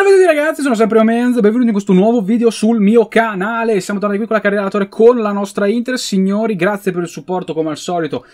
Salve a tutti ragazzi, sono sempre Omenz, benvenuti in questo nuovo video sul mio canale. Siamo tornati qui con la carriera relatore con la nostra Inter. Signori, grazie per il supporto come al solito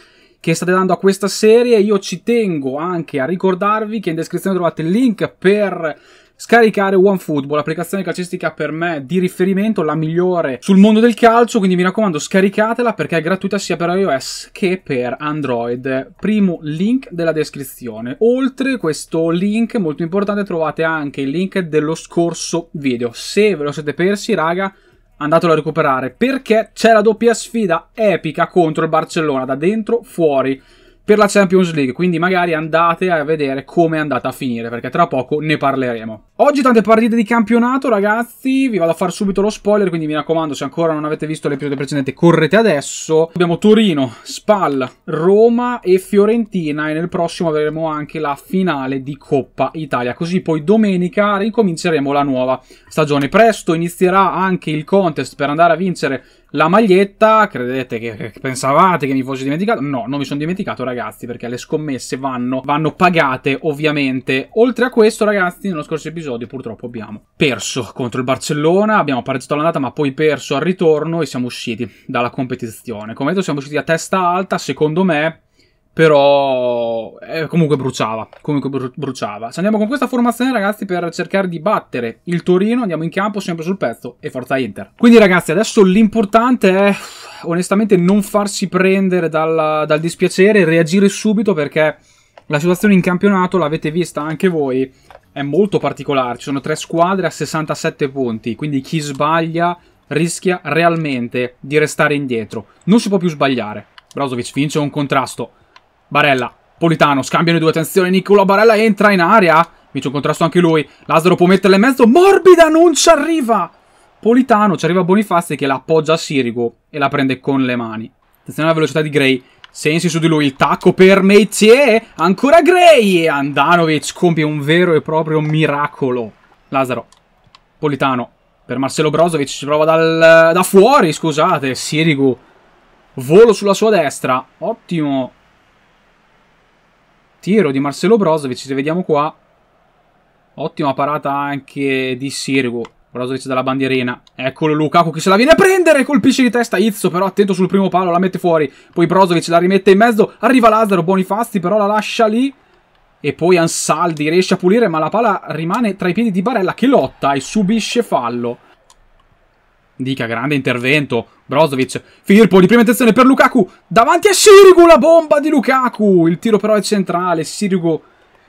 che state dando a questa serie. Io ci tengo anche a ricordarvi che in descrizione trovate il link per scaricare OneFootball, l'applicazione calcistica per me di riferimento, la migliore sul mondo del calcio, quindi mi raccomando scaricatela perché è gratuita sia per iOS che per Android. Primo link della descrizione. Oltre questo link molto importante trovate anche il link dello scorso video. Se ve lo siete persi, raga, andatelo a recuperare perché c'è la doppia sfida epica contro il Barcellona da dentro fuori per la Champions League, quindi magari andate a vedere come è andata a finire, perché tra poco ne parleremo. Oggi tante partite di campionato, ragazzi, vi vado a fare subito lo spoiler, quindi mi raccomando, se ancora non avete visto l'episodio precedente, correte adesso. Abbiamo Torino, Spal, Roma e Fiorentina e nel prossimo avremo anche la finale di Coppa Italia, così poi domenica ricominceremo la nuova stagione. Presto inizierà anche il contest per andare a vincere la maglietta, credete che, che, pensavate che mi fosse dimenticato? No, non mi sono dimenticato ragazzi perché le scommesse vanno, vanno pagate ovviamente. Oltre a questo ragazzi, nello scorso episodio purtroppo abbiamo perso contro il Barcellona, abbiamo pareggiato all'andata ma poi perso al ritorno e siamo usciti dalla competizione. Come detto siamo usciti a testa alta, secondo me però eh, comunque bruciava, comunque bruciava. Ci andiamo con questa formazione ragazzi per cercare di battere il Torino, andiamo in campo sempre sul pezzo e forza Inter. Quindi ragazzi adesso l'importante è onestamente non farsi prendere dal, dal dispiacere, reagire subito perché la situazione in campionato l'avete vista anche voi, è molto particolare, ci sono tre squadre a 67 punti, quindi chi sbaglia rischia realmente di restare indietro, non si può più sbagliare. Brozovic vince un contrasto Barella, Politano, scambiano i due, attenzione, Nicola Barella entra in area, vince un contrasto anche lui, Lazzaro può metterla in mezzo, morbida, non ci arriva! Politano, ci arriva Bonifazzi che la appoggia a Sirigu e la prende con le mani. Attenzione alla velocità di Gray, Sensi su di lui, il tacco per Meitier, ancora Gray e Andanovic compie un vero e proprio miracolo. Lazzaro, Politano, per Marcelo Brozovic ci prova dal, da fuori, scusate, Sirigu, volo sulla sua destra, ottimo Tiro di Marcelo Brozovic, se vediamo qua. Ottima parata anche di Sirigu. Brozovic dalla bandierina. Eccolo Lukaku che se la viene a prendere. Colpisce di testa Izzo però attento sul primo palo. La mette fuori. Poi Brozovic la rimette in mezzo. Arriva Lazzaro. buoni fasti, però la lascia lì. E poi Ansaldi riesce a pulire ma la pala rimane tra i piedi di Barella che lotta e subisce fallo. Dica, grande intervento. Brozovic. Firpo di prima intenzione per Lukaku. Davanti a Sirigu la bomba di Lukaku. Il tiro però è centrale. Sirigu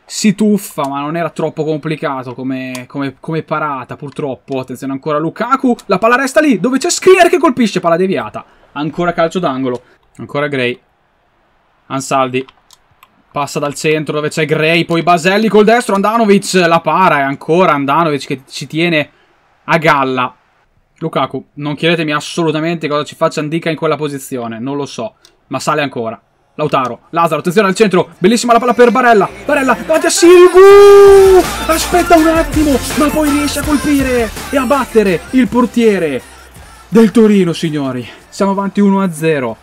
si tuffa, ma non era troppo complicato come, come, come parata, purtroppo. Attenzione ancora Lukaku. La palla resta lì, dove c'è Skriniar che colpisce. Palla deviata. Ancora calcio d'angolo. Ancora Gray. Ansaldi. Passa dal centro dove c'è Gray, poi Baselli col destro, Andanovic la para e ancora Andanovic che ci tiene a galla Lukaku, non chiedetemi assolutamente cosa ci faccia Andica in quella posizione, non lo so, ma sale ancora. Lautaro, Lazaro, attenzione al centro, bellissima la palla per Barella, Barella davanti a Sirigu, aspetta un attimo, ma poi riesce a colpire e a battere il portiere del Torino, signori. Siamo avanti 1-0.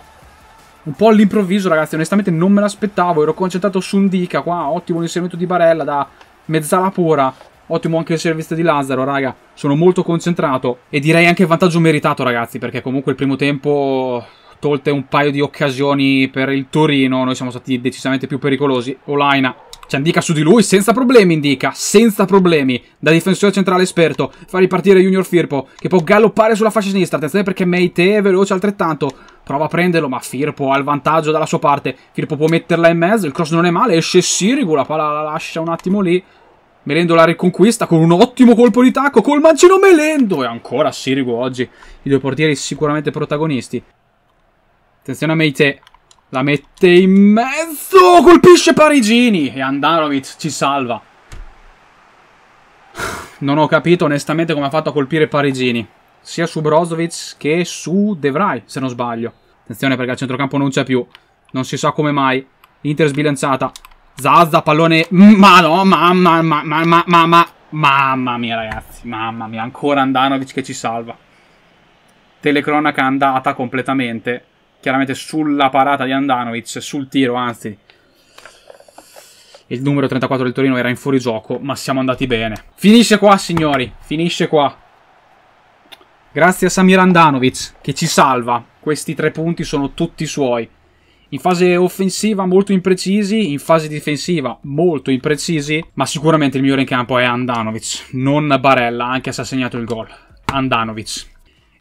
Un po' all'improvviso, ragazzi, onestamente non me l'aspettavo, ero concentrato su Andica qua ottimo l'inserimento di Barella da mezzala pura, Ottimo anche il servizio di Lazzaro, raga. Sono molto concentrato e direi anche vantaggio meritato, ragazzi, perché comunque il primo tempo tolte un paio di occasioni per il Torino, noi siamo stati decisamente più pericolosi. Olaina c'è Indica su di lui, senza problemi Indica, senza problemi. Da difensore centrale esperto, fa ripartire Junior Firpo, che può galoppare sulla fascia sinistra. Attenzione perché Meite è veloce altrettanto. Prova a prenderlo, ma Firpo ha il vantaggio dalla sua parte. Firpo può metterla in mezzo, il cross non è male, esce Sirigu, la palla la lascia un attimo lì. Melendo la riconquista con un ottimo colpo di tacco col mancino Melendo. E ancora Sirigu oggi. I due portieri sicuramente protagonisti. Attenzione a Meite. La mette in mezzo. Colpisce Parigini. E Andarovic ci salva. Non ho capito onestamente come ha fatto a colpire Parigini. Sia su Brozovic che su De Vrij, se non sbaglio. Attenzione perché al centrocampo non c'è più. Non si sa come mai. Inter sbilanciata. Zazza, pallone... Ma no, mamma, mamma, mamma, ma, Mamma mia, ragazzi. Mamma mia, ancora Andanovic che ci salva. Telecronaca andata completamente. Chiaramente sulla parata di Andanovic, sul tiro, anzi. Il numero 34 del Torino era in fuorigioco, ma siamo andati bene. Finisce qua, signori. Finisce qua. Grazie a Samir Andanovic che ci salva. Questi tre punti sono tutti suoi in fase offensiva molto imprecisi, in fase difensiva molto imprecisi, ma sicuramente il migliore in campo è Andanovic, non Barella, anche se ha segnato il gol. Andanovic.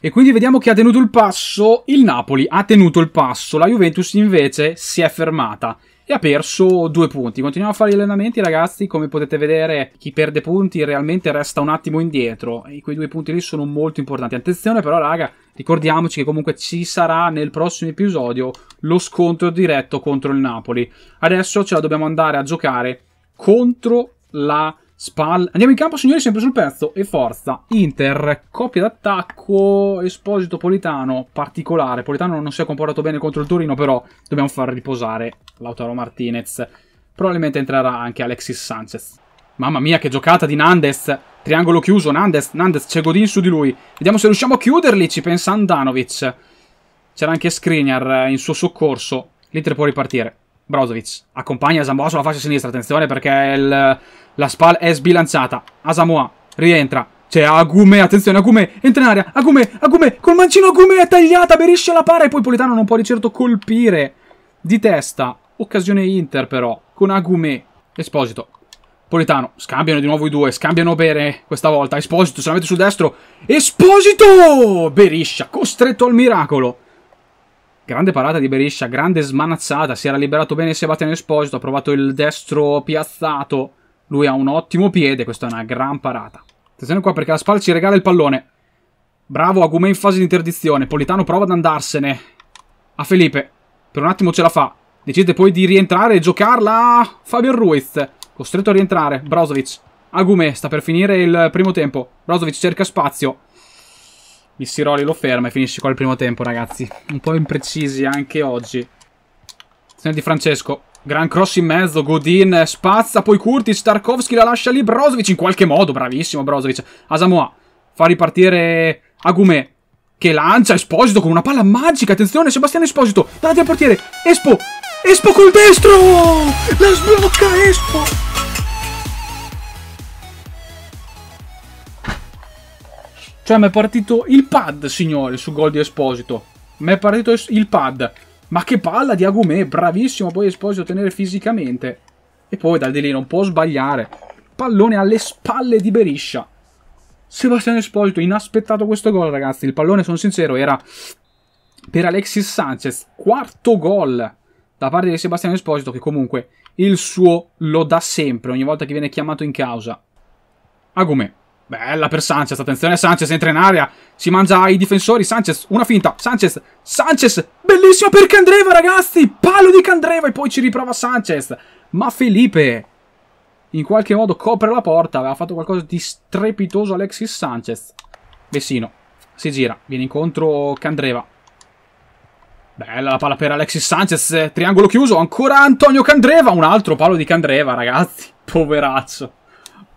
E quindi vediamo chi ha tenuto il passo il Napoli, ha tenuto il passo, la Juventus invece si è fermata ha perso due punti. Continuiamo a fare gli allenamenti, ragazzi. Come potete vedere, chi perde punti realmente resta un attimo indietro. E quei due punti lì sono molto importanti. Attenzione, però, raga, ricordiamoci che comunque ci sarà nel prossimo episodio lo scontro diretto contro il Napoli. Adesso ce la dobbiamo andare a giocare contro la Spal. Andiamo in campo, signori, sempre sul pezzo. E forza. Inter, coppia d'attacco. Esposito Politano, particolare. Politano non si è comportato bene contro il Torino, però dobbiamo far riposare Lautaro Martinez. Probabilmente entrerà anche Alexis Sanchez. Mamma mia, che giocata di Nandes. Triangolo chiuso, Nandes, Nandes, c'è Godin su di lui. Vediamo se riusciamo a chiuderli, ci pensa Andanovic. C'era anche Skriniar eh, in suo soccorso. L'Inter può ripartire. Brozovic. Accompagna Samoa sulla fascia sinistra. Attenzione perché il, la spalla è sbilanciata. Asamoa rientra. C'è Agume, attenzione Agume, entra in aria, Agume, Agume, col mancino Agume è tagliata, Berisce la para e poi Politano non può di certo colpire di testa. Occasione Inter però, con Agume, Esposito, Politano, scambiano di nuovo i due, scambiano bene questa volta, Esposito se la mette sul destro, Esposito! Beriscia, costretto al miracolo. Grande parata di Beriscia, grande smanazzata, si era liberato bene Sebastiano Esposito, ha provato il destro piazzato, lui ha un ottimo piede, questa è una gran parata. Attenzione qua perché la Spal ci regala il pallone. Bravo Agumè in fase di interdizione, Politano prova ad andarsene. A Felipe, per un attimo ce la fa, decide poi di rientrare e giocarla Fabio Ruiz, costretto a rientrare, Brozovic. Agumè sta per finire il primo tempo, Brozovic cerca spazio, il Siroli lo ferma e finisce qua il primo tempo, ragazzi. Un po' imprecisi anche oggi. Senti Francesco. Gran cross in mezzo, Godin spazza, poi Kurtic, Tarkovsky la lascia lì, Brozovic in qualche modo, bravissimo Brozovic. Asamoa fa ripartire Agumè, che lancia Esposito con una palla magica, attenzione Sebastiano Esposito, davanti al portiere, Espo, Espo col destro, la sblocca Espo. Cioè, mi è partito il pad, signori, su gol di Esposito. Mi è partito il pad. Ma che palla di Agumè, bravissimo poi Esposito a tenere fisicamente. E poi dal di lì non può sbagliare. Pallone alle spalle di Beriscia. Sebastiano Esposito, inaspettato questo gol, ragazzi. Il pallone, sono sincero, era per Alexis Sanchez. Quarto gol da parte di Sebastiano Esposito, che comunque il suo lo dà sempre ogni volta che viene chiamato in causa. Agumè. Bella per Sanchez, attenzione Sanchez entra in area, si mangia i difensori, Sanchez, una finta, Sanchez, Sanchez, bellissimo per Candreva ragazzi, palo di Candreva e poi ci riprova Sanchez, ma Felipe in qualche modo copre la porta, aveva fatto qualcosa di strepitoso Alexis Sanchez, Vessino si gira, viene incontro Candreva, Bella la palla per Alexis Sanchez, triangolo chiuso, ancora Antonio Candreva, un altro palo di Candreva ragazzi, poveraccio,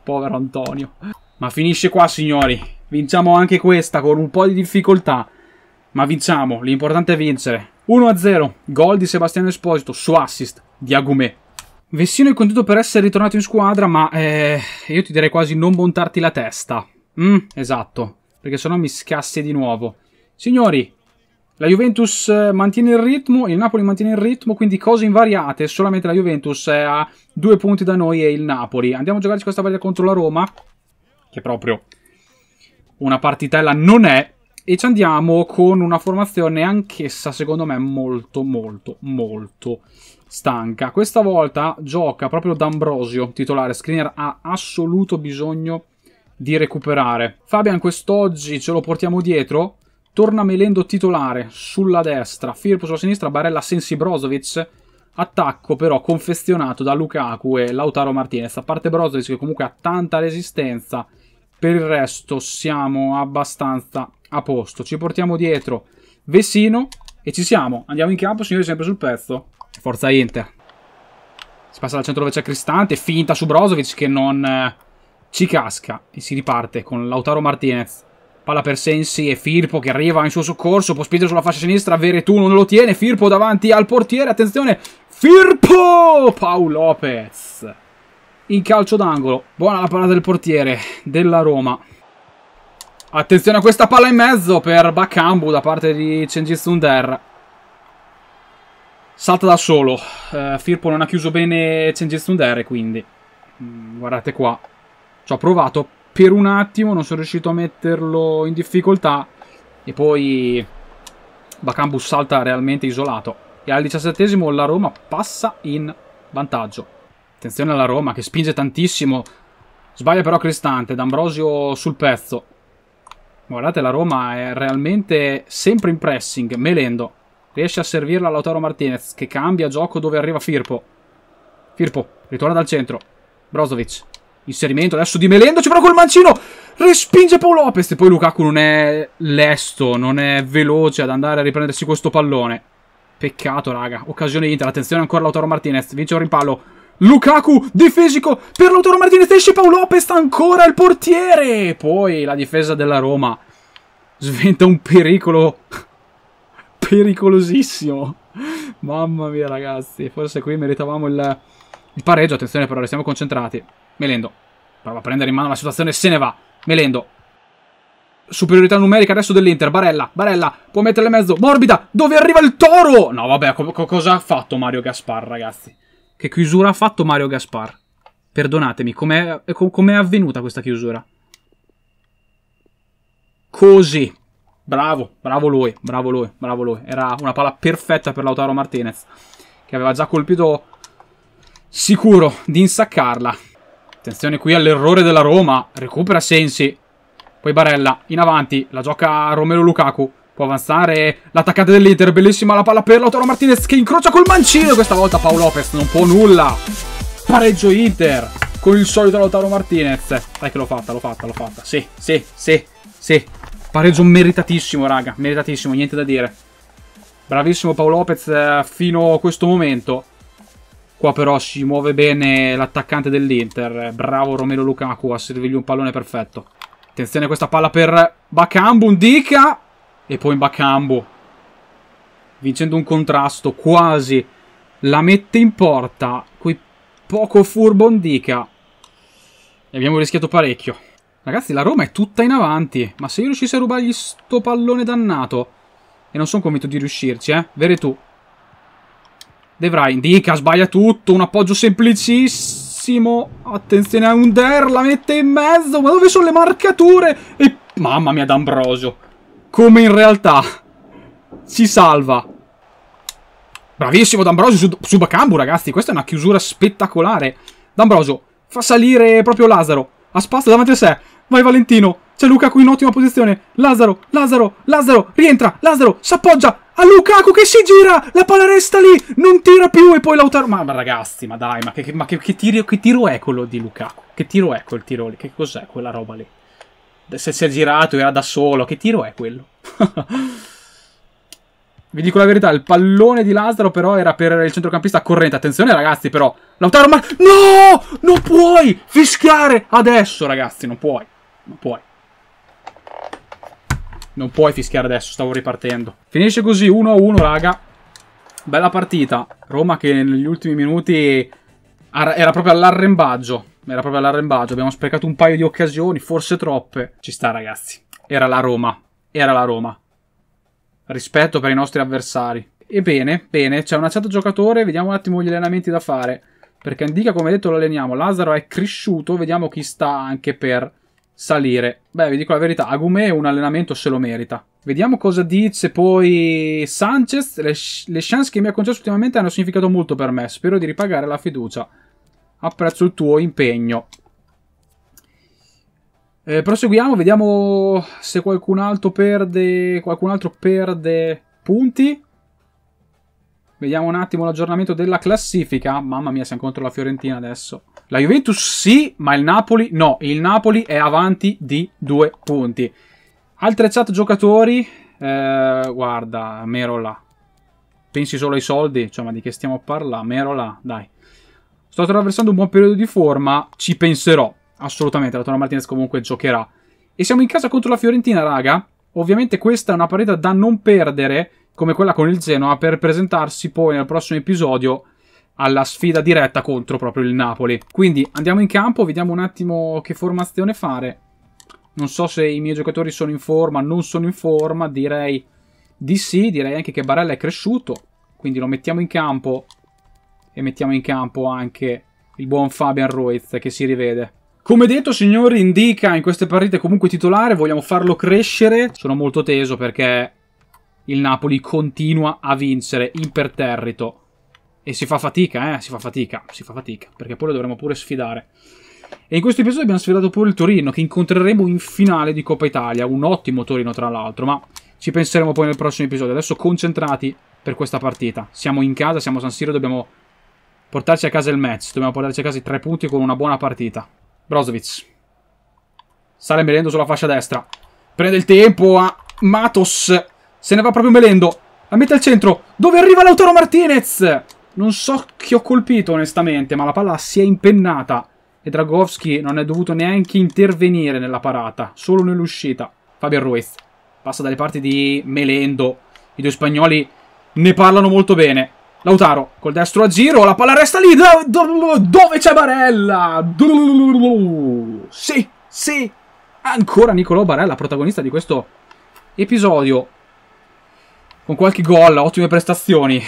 povero Antonio. Ma finisce qua, signori. Vinciamo anche questa con un po' di difficoltà. Ma vinciamo, l'importante è vincere. 1-0, gol di Sebastiano Esposito su assist di Agumè. Vessino è contento per essere ritornato in squadra, ma eh, io ti direi quasi non montarti la testa. Mm, esatto, perché sennò mi scassi di nuovo. Signori, la Juventus eh, mantiene il ritmo, il Napoli mantiene il ritmo, quindi cose invariate, solamente la Juventus è eh, a due punti da noi e il Napoli. Andiamo a giocarci questa partita contro la Roma, che proprio una partitella non è. E ci andiamo con una formazione anch'essa, secondo me, molto, molto, molto stanca. Questa volta gioca proprio D'Ambrosio, titolare. Screener ha assoluto bisogno di recuperare. Fabian quest'oggi ce lo portiamo dietro. Torna Melendo titolare sulla destra, Firpo sulla sinistra, Barella Sensi Brozovic. Attacco però confezionato da Lukaku e Lautaro Martinez. A parte Brozovic che comunque ha tanta resistenza, per il resto siamo abbastanza a posto. Ci portiamo dietro Vesino e ci siamo. Andiamo in campo, signori, sempre sul pezzo. Forza Inter. Si passa dal centro dove c'è Cristante, finta su Brozovic che non eh, ci casca. E si riparte con Lautaro Martinez. Palla per Sensi e Firpo che arriva in suo soccorso, può spingere sulla fascia sinistra, Veretù non lo tiene, Firpo davanti al portiere, attenzione, Firpo! Paolo Lopez! in calcio d'angolo. Buona la palla del portiere della Roma. Attenzione a questa palla in mezzo per Bakambu da parte di Cengiz Under. Salta da solo. Uh, Firpo non ha chiuso bene Cengiz Under, quindi. Mm, guardate qua. Ci ho provato per un attimo, non sono riuscito a metterlo in difficoltà. E poi Bakambu salta realmente isolato. E al diciassettesimo la Roma passa in vantaggio. Attenzione alla Roma che spinge tantissimo. Sbaglia però Cristante, D'Ambrosio sul pezzo. Guardate, la Roma è realmente sempre in pressing. Melendo riesce a servirla a Lautaro Martinez che cambia gioco dove arriva Firpo. Firpo ritorna dal centro. Brozovic. Inserimento adesso di Melendo, ci prova col mancino. Respinge Paolo Lopez. E poi Lukaku non è lesto, non è veloce ad andare a riprendersi questo pallone. Peccato, raga. Occasione Inter. Attenzione ancora Lautaro Martinez. Vince un rimpallo. Lukaku difesico per Lautaro Martinez esce Paolo Lopez ancora il portiere poi la difesa della Roma sventa un pericolo pericolosissimo mamma mia ragazzi forse qui meritavamo il, il pareggio attenzione però restiamo concentrati Melendo prova a prendere in mano la situazione se ne va Melendo superiorità numerica adesso dell'Inter. Barella, Barella, può metterle mezzo. Morbida, dove arriva il toro? No, vabbè, co cosa ha fatto Mario Gaspar, ragazzi? Che chiusura ha fatto Mario Gaspar? Perdonatemi, com'è, eh, com'è avvenuta questa chiusura? Così. Bravo, bravo lui, bravo lui, bravo lui. Era una palla perfetta per Lautaro Martinez, che aveva già colpito sicuro di insaccarla. Attenzione qui all'errore della Roma, recupera Sensi. Poi Barella, in avanti, la gioca Romero Lukaku. Può avanzare l'attaccante dell'Inter, bellissima la palla per Lautaro Martinez che incrocia col mancino. Questa volta Paolo Lopez non può nulla. Pareggio Inter con il solito Lautaro Martinez. Dai che l'ho fatta, l'ho fatta, l'ho fatta. Sì, sì, sì, sì. Pareggio meritatissimo, raga, meritatissimo, niente da dire. Bravissimo Paolo Lopez eh, fino a questo momento. Qua però si muove bene l'attaccante dell'Inter. Bravo Romero Lukaku a servirgli un pallone perfetto. Attenzione a questa palla per Bakambu, dica e poi Bacambo vincendo un contrasto quasi la mette in porta qui poco furbo furbondica e abbiamo rischiato parecchio ragazzi la Roma è tutta in avanti ma se io riuscissi a rubargli sto pallone dannato e non sono convinto di riuscirci eh vere tu Devrai indica sbaglia tutto un appoggio semplicissimo attenzione a Under la mette in mezzo ma dove sono le marcature e mamma mia D'Ambrosio come in realtà si salva. Bravissimo D'Ambrosio su, su Bacambu, ragazzi. Questa è una chiusura spettacolare. D'Ambrosio fa salire proprio Lazzaro. A spasso davanti a sé. Vai Valentino. C'è Luca qui in ottima posizione. Lazzaro, Lazzaro, Lazzaro, rientra. Lazzaro, s'appoggia a Lukaku che si gira. La palla resta lì. Non tira più e poi Lautaro. Ma, ma ragazzi, ma dai, ma, che, ma che, che, tiro, che, tiro, è quello di Lukaku? Che tiro è quel tiro lì? Che cos'è quella roba lì? se si è girato era da solo. Che tiro è quello? Vi dico la verità, il pallone di Lazzaro però era per il centrocampista corrente. Attenzione ragazzi però. Lautaro ma... No! Non puoi fischiare adesso ragazzi, non puoi. Non puoi. Non puoi fischiare adesso, stavo ripartendo. Finisce così 1-1 raga. Bella partita. Roma che negli ultimi minuti era proprio all'arrembaggio. Era proprio all'arrembaggio. Abbiamo sprecato un paio di occasioni, forse troppe. Ci sta, ragazzi. Era la Roma. Era la Roma. Rispetto per i nostri avversari. Ebbene, bene, c'è un certo giocatore, vediamo un attimo gli allenamenti da fare. Perché Andica, come detto, lo alleniamo. Lazzaro è cresciuto, vediamo chi sta anche per salire. Beh, vi dico la verità, Agume un allenamento se lo merita. Vediamo cosa dice poi Sanchez. Le, le chance che mi ha concesso ultimamente hanno significato molto per me. Spero di ripagare la fiducia. Apprezzo il tuo impegno. Eh, proseguiamo, vediamo se qualcun altro perde, qualcun altro perde punti. Vediamo un attimo l'aggiornamento della classifica. Mamma mia, siamo contro la Fiorentina adesso. La Juventus sì, ma il Napoli no. Il Napoli è avanti di due punti. Altre chat giocatori. Eh, guarda, Merola. Pensi solo ai soldi? Cioè, ma di che stiamo a parlare? Merola, dai. Sto attraversando un buon periodo di forma, ci penserò. Assolutamente, la Tona Martinez comunque giocherà. E siamo in casa contro la Fiorentina, raga. Ovviamente questa è una partita da non perdere, come quella con il Genoa, per presentarsi poi nel prossimo episodio alla sfida diretta contro proprio il Napoli. Quindi andiamo in campo, vediamo un attimo che formazione fare. Non so se i miei giocatori sono in forma, non sono in forma, direi di sì, direi anche che Barella è cresciuto, quindi lo mettiamo in campo e mettiamo in campo anche il buon Fabian Ruiz che si rivede. Come detto signori, Indica in queste partite comunque titolare, vogliamo farlo crescere. Sono molto teso perché il Napoli continua a vincere imperterrito. E si fa fatica, eh, si fa fatica, si fa fatica, perché poi lo dovremo pure sfidare. E in questo episodio abbiamo sfidato pure il Torino, che incontreremo in finale di Coppa Italia. Un ottimo Torino, tra l'altro, ma ci penseremo poi nel prossimo episodio. Adesso concentrati per questa partita. Siamo in casa, siamo a San Siro, dobbiamo Portarci a casa il match. Dobbiamo portarci a casa i tre punti con una buona partita. Brozovic. Sale Melendo sulla fascia destra. Prende il tempo a Matos. Se ne va proprio Melendo. La mette al centro. Dove arriva Lautaro Martinez? Non so chi ho colpito onestamente, ma la palla si è impennata. E Dragovski non è dovuto neanche intervenire nella parata. Solo nell'uscita. Fabio Ruiz. Passa dalle parti di Melendo. I due spagnoli ne parlano molto bene. Lautaro col destro a giro, la palla resta lì. Dove c'è Barella? Sì, sì. Ancora Nicolò Barella, protagonista di questo episodio. Con qualche gol, ottime prestazioni.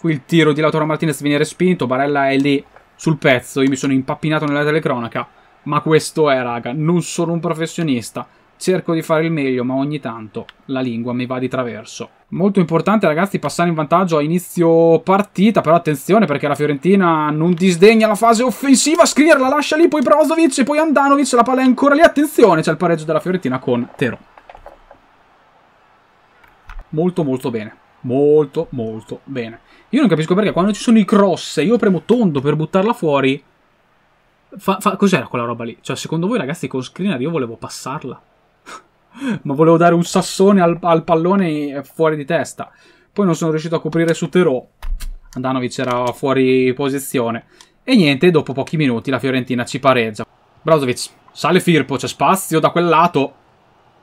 Qui il tiro di Lautaro Martinez viene respinto. Barella è lì sul pezzo. Io mi sono impappinato nella telecronaca. Ma questo è, raga. Non sono un professionista cerco di fare il meglio, ma ogni tanto la lingua mi va di traverso. Molto importante ragazzi passare in vantaggio a inizio partita, però attenzione perché la Fiorentina non disdegna la fase offensiva, Skriniar la lascia lì, poi Brozovic e poi Andanovic, la palla è ancora lì, attenzione, c'è il pareggio della Fiorentina con Tero. Molto molto bene, molto molto bene. Io non capisco perché quando ci sono i cross e io premo tondo per buttarla fuori, cos'era quella roba lì? Cioè secondo voi ragazzi con Skriniar io volevo passarla? ma volevo dare un sassone al, al pallone fuori di testa. Poi non sono riuscito a coprire su Terò. Andanovic era fuori posizione. E niente, dopo pochi minuti la Fiorentina ci pareggia. Brozovic, sale Firpo, c'è spazio da quel lato.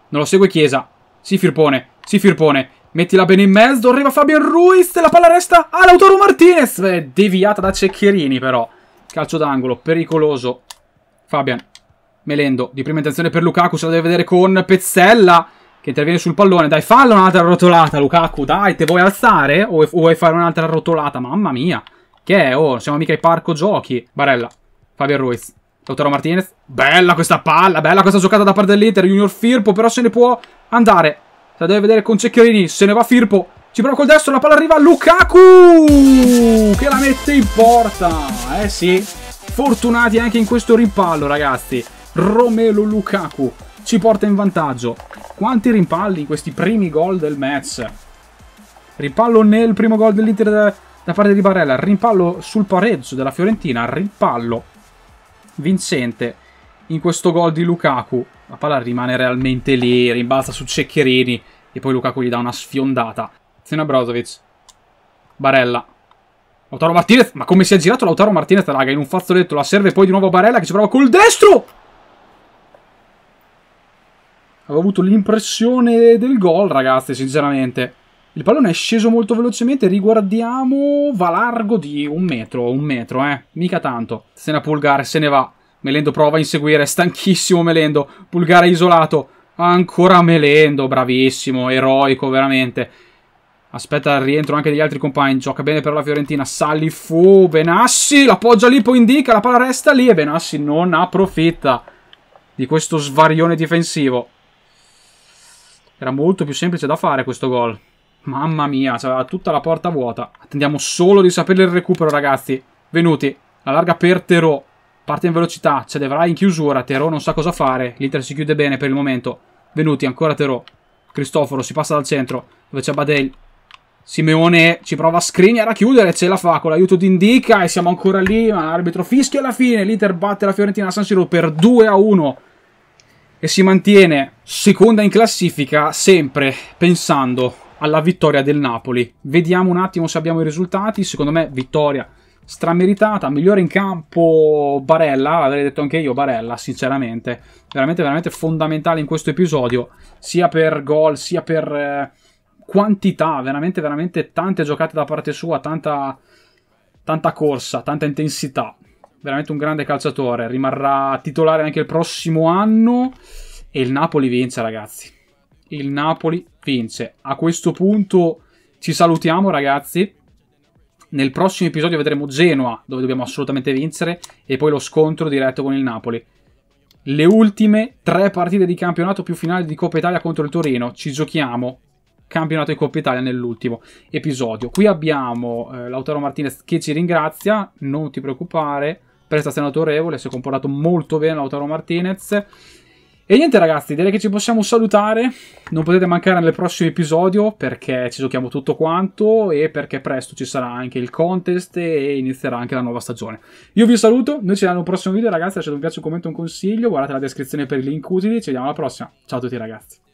Non lo segue Chiesa. Si Firpone, si Firpone. Mettila bene in mezzo, arriva Fabian Ruiz, la palla resta all'Autoro Martinez. deviata da Cecchierini però. Calcio d'angolo, pericoloso. Fabian, Melendo di prima intenzione per Lukaku, se la deve vedere con Pezzella che interviene sul pallone. Dai, fallo un'altra rotolata, Lukaku, dai, te vuoi alzare o vuoi fare un'altra rotolata? Mamma mia, che è? Oh, siamo mica ai parco giochi. Barella, Fabio Ruiz, Lautaro Martinez. Bella questa palla, bella questa giocata da parte dell'Inter, Junior Firpo, però se ne può andare. Se la deve vedere con Cecchiorini, se ne va Firpo. Ci prova col destro, la palla arriva a Lukaku che la mette in porta. Eh sì, fortunati anche in questo rimpallo, ragazzi. Romelu Lukaku ci porta in vantaggio. Quanti rimpalli in questi primi gol del match. Rimpallo nel primo gol dell'Inter da, da parte di Barella, rimpallo sul pareggio della Fiorentina, rimpallo vincente in questo gol di Lukaku. La palla rimane realmente lì, rimbalza su Ceccherini e poi Lukaku gli dà una sfiondata. Zena a Brozovic. Barella. Lautaro Martinez, ma come si è girato Lautaro Martinez, raga, in un fazzoletto, la serve poi di nuovo Barella che ci prova col destro! Avevo avuto l'impressione del gol, ragazzi, sinceramente. Il pallone è sceso molto velocemente, riguardiamo, va largo di un metro, un metro, eh. Mica tanto. Se ne Pulgar, se ne va. Melendo prova a inseguire, stanchissimo Melendo. Pulgare isolato. Ancora Melendo, bravissimo, eroico, veramente. Aspetta il rientro anche degli altri compagni. Gioca bene per la Fiorentina. Sali fu. Benassi. l'appoggia lì, poi indica. La palla resta lì. E Benassi non approfitta di questo svarione difensivo. Era molto più semplice da fare questo gol. Mamma mia, c'era tutta la porta vuota. Attendiamo solo di sapere il recupero, ragazzi. Venuti, la larga per Terò. Parte in velocità, ce l'avrà in chiusura. Terò non sa cosa fare. L'Inter si chiude bene per il momento. Venuti, ancora Terò. Cristoforo si passa dal centro, dove c'è Badel. Simeone ci prova a scrignare a chiudere, ce la fa con l'aiuto di Indica e siamo ancora lì, ma l'arbitro fischia alla fine. L'Inter batte la Fiorentina a San Siro per 2 a 1 e si mantiene seconda in classifica sempre pensando alla vittoria del Napoli. Vediamo un attimo se abbiamo i risultati. Secondo me vittoria strameritata, migliore in campo Barella, l'avrei detto anche io Barella, sinceramente. Veramente veramente fondamentale in questo episodio, sia per gol, sia per eh, quantità, veramente veramente tante giocate da parte sua, tanta tanta corsa, tanta intensità veramente un grande calciatore, rimarrà titolare anche il prossimo anno e il Napoli vince ragazzi. Il Napoli vince. A questo punto ci salutiamo ragazzi. Nel prossimo episodio vedremo Genoa, dove dobbiamo assolutamente vincere, e poi lo scontro diretto con il Napoli. Le ultime tre partite di campionato più finale di Coppa Italia contro il Torino. Ci giochiamo campionato di Coppa Italia nell'ultimo episodio. Qui abbiamo eh, Lautaro Martinez che ci ringrazia, non ti preoccupare prestazione autorevole, si è comportato molto bene Lautaro Martinez. E niente ragazzi, direi che ci possiamo salutare, non potete mancare nel prossimo episodio perché ci giochiamo tutto quanto e perché presto ci sarà anche il contest e inizierà anche la nuova stagione. Io vi saluto, noi ci vediamo al prossimo video ragazzi, lasciate un piace, un commento, un consiglio, guardate la descrizione per i link utili, ci vediamo alla prossima, ciao a tutti ragazzi.